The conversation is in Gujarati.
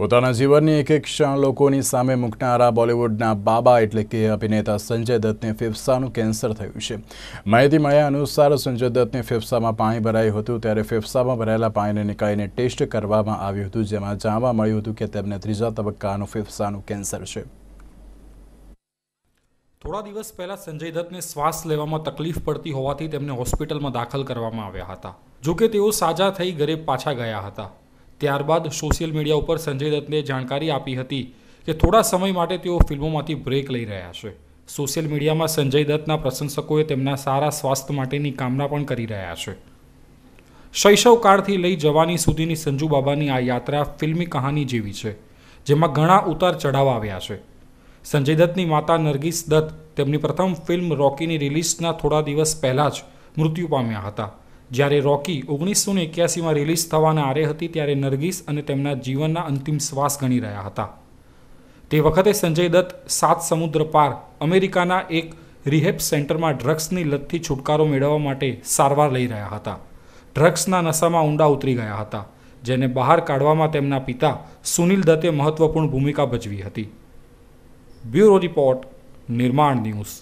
પોતાના જીવનની એક એક ક્ષણ લોકોની સામે મૂકનારા બોલિવૂડના બાબા એટલે કે અભિનેતા સંજય દત્તને ફેફસાનું કેન્સર થયું છે માહિતી મળ્યા અનુસાર સંજય દત્તને ફેફસામાં પાણી ભરાયું હતું ત્યારે ફેફસામાં ભરાયેલા પાણીને નીકાળીને ટેસ્ટ કરવામાં આવ્યું હતું જેમાં જાણવા મળ્યું હતું કે તેમને ત્રીજા તબક્કાનું ફેફસાનું કેન્સર છે થોડા દિવસ પહેલા સંજય દત્તને શ્વાસ લેવામાં તકલીફ પડતી હોવાથી તેમને હોસ્પિટલમાં દાખલ કરવામાં આવ્યા હતા જોકે તેઓ સાજા થઈ ઘરે પાછા ગયા હતા ત્યારબાદ સોશિયલ મીડિયા ઉપર સંજય દત્તને જાણકારી આપી હતી કે થોડા સમય માટે તેઓ ફિલ્મોમાંથી બ્રેક લઈ રહ્યા છે સોશિયલ મીડિયામાં સંજય દત્તના પ્રશંસકોએ તેમના સારા સ્વાસ્થ્ય માટેની કામના પણ કરી રહ્યા છે શૈશવકાળથી લઈ જવાની સુધીની સંજુબાબાની આ યાત્રા ફિલ્મી કહાની જેવી છે જેમાં ઘણા ઉતાર ચઢાવ આવ્યા છે સંજય દત્તની માતા નરગીસ દત્ત તેમની પ્રથમ ફિલ્મ રોકીની રિલીઝના થોડા દિવસ પહેલાં જ મૃત્યુ પામ્યા હતા જ્યારે રોકી ઓગણીસો ને એક્યાસીમાં રિલીઝ થવાના આરે હતી ત્યારે નરગીસ અને તેમના જીવનના અંતિમ શ્વાસ ગણી રહ્યા હતા તે વખતે સંજય દત્ત સાત સમુદ્ર પાર અમેરિકાના એક રિહેપ સેન્ટરમાં ડ્રગ્સની લતથી છુટકારો મેળવવા માટે સારવાર લઈ રહ્યા હતા ડ્રગ્સના નશામાં ઊંડા ઉતરી ગયા હતા જેને બહાર કાઢવામાં તેમના પિતા સુનિલ દત્તે મહત્વપૂર્ણ ભૂમિકા ભજવી હતી બ્યુરો રિપોર્ટ નિર્માણ ન્યૂઝ